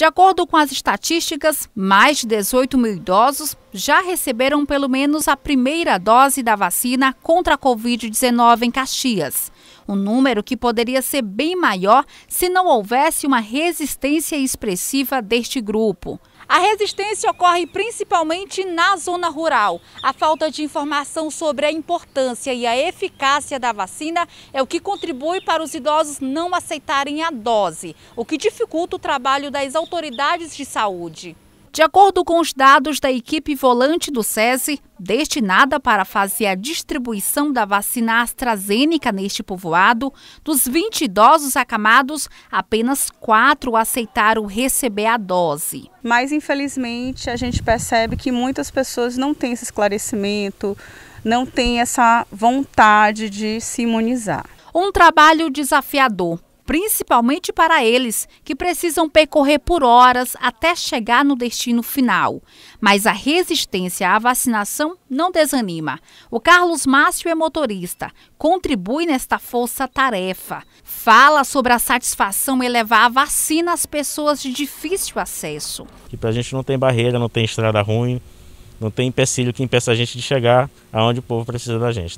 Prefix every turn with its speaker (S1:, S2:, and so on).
S1: De acordo com as estatísticas, mais de 18 mil idosos já receberam pelo menos a primeira dose da vacina contra a Covid-19 em Caxias. Um número que poderia ser bem maior se não houvesse uma resistência expressiva deste grupo. A resistência ocorre principalmente na zona rural. A falta de informação sobre a importância e a eficácia da vacina é o que contribui para os idosos não aceitarem a dose, o que dificulta o trabalho das autoridades de saúde. De acordo com os dados da equipe volante do SESI, destinada para fazer a distribuição da vacina AstraZeneca neste povoado,
S2: dos 20 idosos acamados, apenas 4 aceitaram receber a dose. Mas, infelizmente, a gente percebe que muitas pessoas não têm esse esclarecimento, não têm essa vontade de se imunizar. Um trabalho desafiador principalmente para eles que precisam percorrer por
S1: horas até chegar no destino final. Mas a resistência à vacinação não desanima. O Carlos Márcio é motorista, contribui nesta força-tarefa. Fala sobre a satisfação em levar a vacina às pessoas de difícil acesso. E para a gente não tem barreira, não tem estrada ruim, não tem empecilho que impeça a gente de chegar aonde o povo precisa da gente.